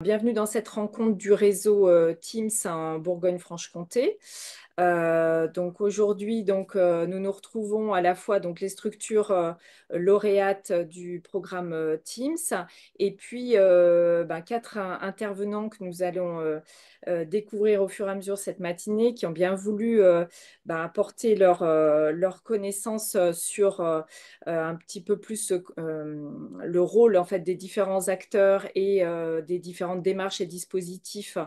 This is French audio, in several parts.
Bienvenue dans cette rencontre du réseau euh, Teams en Bourgogne-Franche-Comté. Euh, donc aujourd'hui, donc euh, nous nous retrouvons à la fois donc les structures euh, lauréates du programme Teams et puis ben, quatre intervenants que nous allons découvrir au fur et à mesure cette matinée qui ont bien voulu ben, apporter leur, leur connaissance sur un petit peu plus le rôle en fait des différents acteurs et des différentes démarches et dispositifs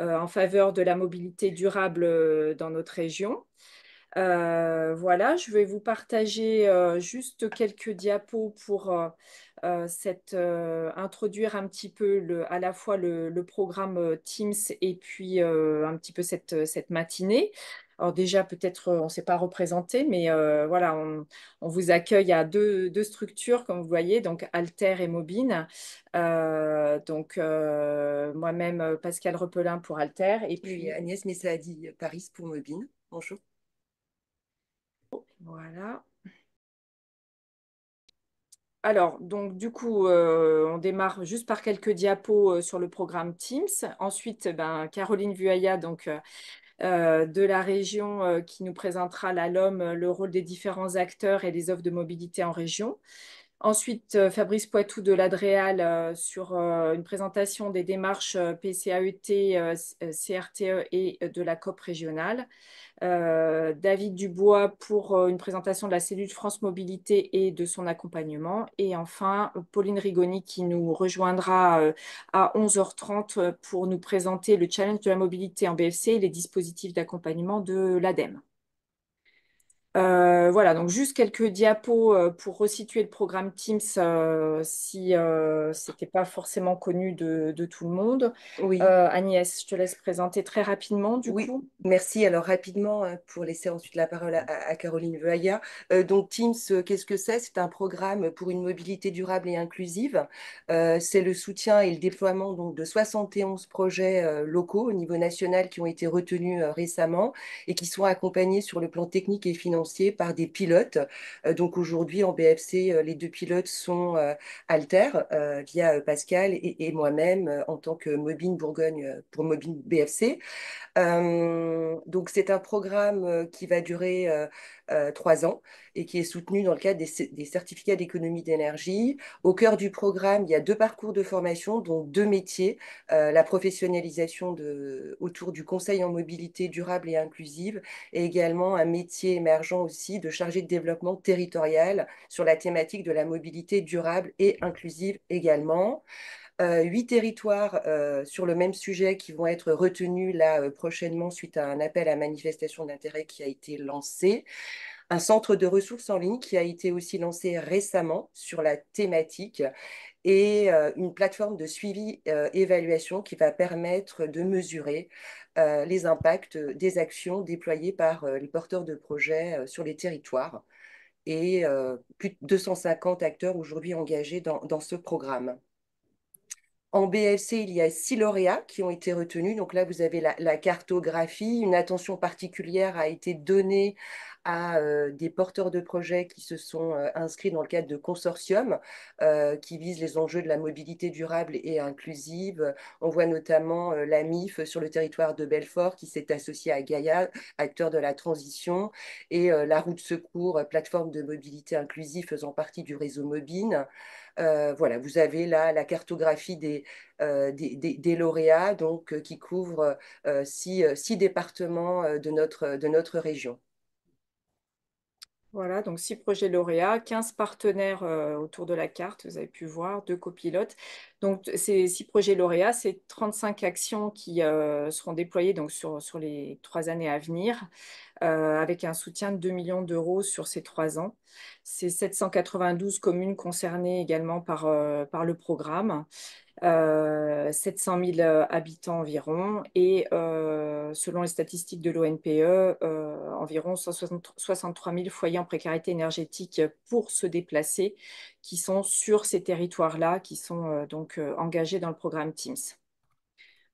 euh, en faveur de la mobilité durable euh, dans notre région. Euh, voilà, je vais vous partager juste quelques diapos pour introduire un petit peu à la fois le, programme Teams et puis un petit peu cette matinée. Alors déjà, peut-être euh, on ne s'est pas représenté, mais euh, voilà, on, vous accueille à deux, structures, comme vous voyez, donc Alter et Mobine. Euh, donc moi-même, Pascal Repelin pour Alter, et puis Agnès Messadi Paris pour Mobine. Bonjour. Voilà. Alors, donc du coup, on démarre juste par quelques diapos sur le programme Teams. Ensuite, ben, Caroline Vuaya, donc euh, de la région euh, qui nous présentera la euh, le rôle des différents acteurs et les offres de mobilité en région. Ensuite, euh, Fabrice Poitou de l'Adréal euh, sur euh, une présentation des démarches PCAET, CRTE et de la COP régionale. David Dubois pour une présentation de la cellule France Mobilité et de son accompagnement. Et enfin, Pauline Rigoni qui nous rejoindra à 11h30 pour nous présenter le challenge de la mobilité en BFC et les dispositifs d'accompagnement de l'ADEME. Euh, voilà, donc juste quelques diapos euh, pour resituer le programme Teams euh, si ce n'était pas forcément connu de, tout le monde. Agnès, je te laisse présenter très rapidement oui. Merci. Alors rapidement, pour laisser ensuite la parole à, Caroline Euh, donc Teams, qu'est-ce que c'est C'est un programme pour une mobilité durable et inclusive. c'est le soutien et le déploiement donc, de 71 projets locaux au niveau national qui ont été retenus récemment et qui sont accompagnés sur le plan technique et financier par des pilotes. Euh, donc aujourd'hui, en BFC, euh, les deux pilotes sont euh, Alter, via Pascal, et, moi-même en tant que Mobin Bourgogne pour Mobin BFC. donc c'est un programme qui va durer trois ans et qui est soutenu dans le cadre des, certificats d'économie d'énergie. Au cœur du programme, il y a deux parcours de formation, donc deux métiers, la professionnalisation de, autour du conseil en mobilité durable et inclusive et également un métier émergent aussi de chargé de développement territorial sur la thématique de la mobilité durable et inclusive également. Euh, huit territoires euh, sur le même sujet qui vont être retenus là euh, prochainement suite à un appel à manifestation d'intérêt qui a été lancé. Un centre de ressources en ligne qui a été aussi lancé récemment sur la thématique et une plateforme de suivi évaluation qui va permettre de mesurer euh, les impacts des actions déployées par euh, les porteurs de projets euh, sur les territoires et plus de 250 acteurs aujourd'hui engagés dans, ce programme. En BFC, il y a six lauréats qui ont été retenus. Donc là, vous avez la, la cartographie. Une attention particulière a été donnée à euh, des porteurs de projets qui se sont euh, inscrits dans le cadre de consortiums euh, qui visent les enjeux de la mobilité durable et inclusive. On voit notamment la MIF sur le territoire de Belfort qui s'est associé à Gaïa, acteur de la transition, et la route secours, plateforme de mobilité inclusive faisant partie du réseau Mobine. voilà, vous avez là la cartographie des, lauréats donc, qui couvrent six, départements de notre région. Voilà, donc six projets lauréats, 15 partenaires euh, autour de la carte, vous avez pu voir, deux copilotes. Donc ces six projets lauréats, c'est 35 actions qui euh, seront déployées donc, sur, sur, les trois années à venir, euh, avec un soutien de 2 millions d'euros sur ces trois ans. C'est 792 communes concernées également par, par le programme. 700 euh, 000 euh, habitants environ, et euh, selon les statistiques de l'ONPE, environ 163 000 foyers en précarité énergétique pour se déplacer, qui sont sur ces territoires-là, qui sont donc engagés dans le programme Teams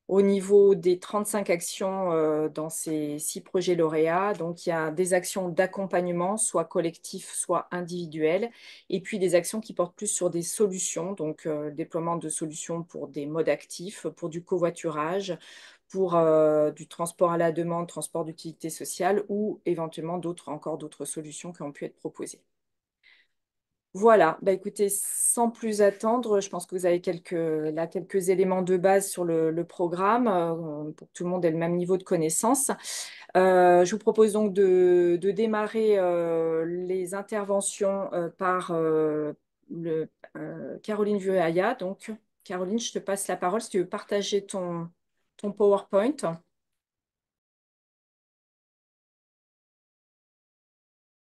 au niveau des 35 actions euh, dans ces six projets lauréats, donc il y a des actions d'accompagnement, soit collectif, soit individuel, et puis des actions qui portent plus sur des solutions, donc euh, déploiement de solutions pour des modes actifs, pour du covoiturage, pour euh, du transport à la demande, transport d'utilité sociale ou éventuellement d'autres encore d'autres solutions qui ont pu être proposées. Voilà, bah écoutez, sans plus attendre, je pense que vous avez quelques, là quelques éléments de base sur le, programme euh, pour que tout le monde ait le même niveau de connaissance. Euh, je vous propose donc de, démarrer euh, les interventions par Caroline Vuehaya. Donc, Caroline, je te passe la parole si tu veux partager ton PowerPoint.